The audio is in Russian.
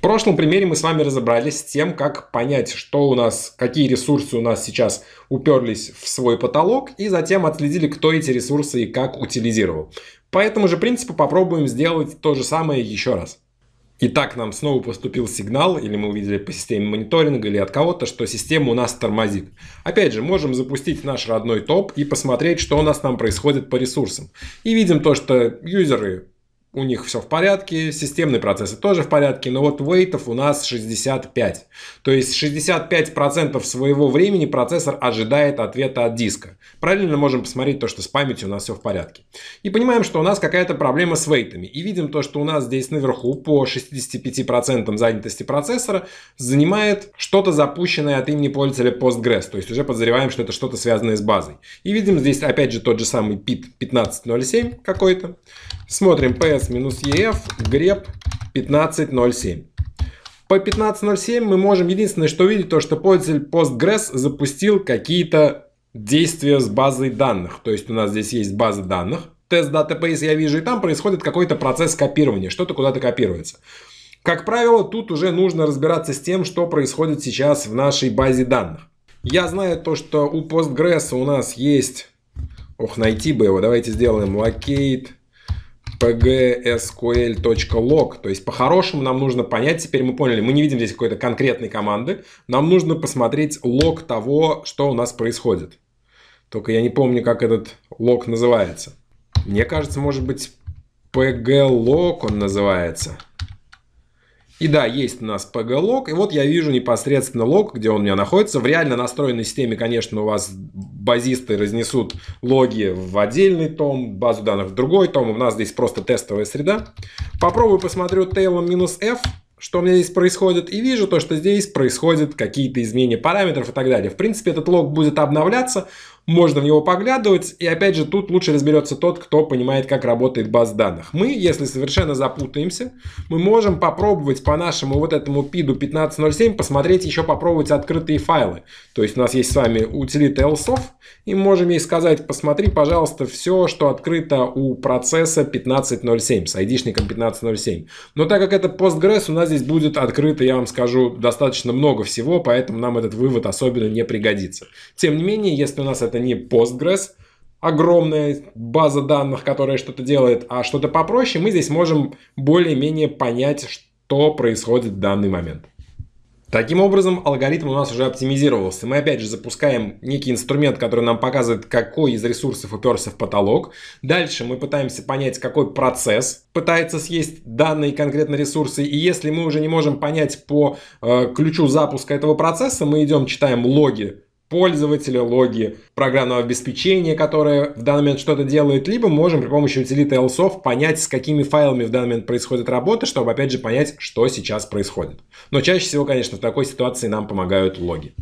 В прошлом примере мы с вами разобрались с тем, как понять, что у нас, какие ресурсы у нас сейчас уперлись в свой потолок, и затем отследили, кто эти ресурсы и как утилизировал. По этому же принципу попробуем сделать то же самое еще раз. Итак, нам снова поступил сигнал, или мы увидели по системе мониторинга, или от кого-то, что система у нас тормозит. Опять же, можем запустить наш родной топ и посмотреть, что у нас там происходит по ресурсам. И видим то, что юзеры у них все в порядке, системные процессы тоже в порядке, но вот вейтов у нас 65. То есть 65% своего времени процессор ожидает ответа от диска. Правильно можем посмотреть то, что с памятью у нас все в порядке. И понимаем, что у нас какая-то проблема с вейтами. И видим то, что у нас здесь наверху по 65% занятости процессора занимает что-то запущенное от имени пользователя Postgres. То есть уже подозреваем, что это что-то связанное с базой. И видим здесь опять же тот же самый PIT 1507 какой-то. Смотрим PS-EF, греб 15.07. По 15.07 мы можем единственное, что видеть, то что пользователь Postgres запустил какие-то действия с базой данных. То есть у нас здесь есть база данных, тест database я вижу, и там происходит какой-то процесс копирования, что-то куда-то копируется. Как правило, тут уже нужно разбираться с тем, что происходит сейчас в нашей базе данных. Я знаю то, что у Postgres у нас есть... Ох, найти бы его. Давайте сделаем locate pgsql.log. То есть, по-хорошему нам нужно понять, теперь мы поняли, мы не видим здесь какой-то конкретной команды, нам нужно посмотреть лог того, что у нас происходит. Только я не помню, как этот лог называется. Мне кажется, может быть, pglog он называется. И да, есть у нас PG-лог. И вот я вижу непосредственно лог, где он у меня находится. В реально настроенной системе, конечно, у вас базисты разнесут логи в отдельный том, базу данных в другой том. У нас здесь просто тестовая среда. Попробую посмотрю tailом-f что у меня здесь происходит, и вижу то, что здесь происходят какие-то изменения параметров и так далее. В принципе, этот лог будет обновляться, можно в него поглядывать. И опять же, тут лучше разберется тот, кто понимает, как работает баз данных. Мы, если совершенно запутаемся, мы можем попробовать по нашему вот этому PID 1507 посмотреть, еще попробовать открытые файлы. То есть у нас есть с вами утилита elseof, и можем ей сказать, посмотри, пожалуйста, все, что открыто у процесса 1507, с айдишником 1507. Но так как это Postgres, у нас здесь будет открыто, я вам скажу, достаточно много всего, поэтому нам этот вывод особенно не пригодится. Тем не менее, если у нас это это не Postgres, огромная база данных, которая что-то делает, а что-то попроще, мы здесь можем более-менее понять, что происходит в данный момент. Таким образом, алгоритм у нас уже оптимизировался. Мы опять же запускаем некий инструмент, который нам показывает, какой из ресурсов уперся в потолок. Дальше мы пытаемся понять, какой процесс пытается съесть данные конкретно ресурсы. И если мы уже не можем понять по э, ключу запуска этого процесса, мы идем, читаем логи пользователя, логи программного обеспечения, которое в данный момент что-то делает, либо можем при помощи утилиты LSOF понять, с какими файлами в данный момент происходит работа, чтобы опять же понять, что сейчас происходит. Но чаще всего, конечно, в такой ситуации нам помогают логи.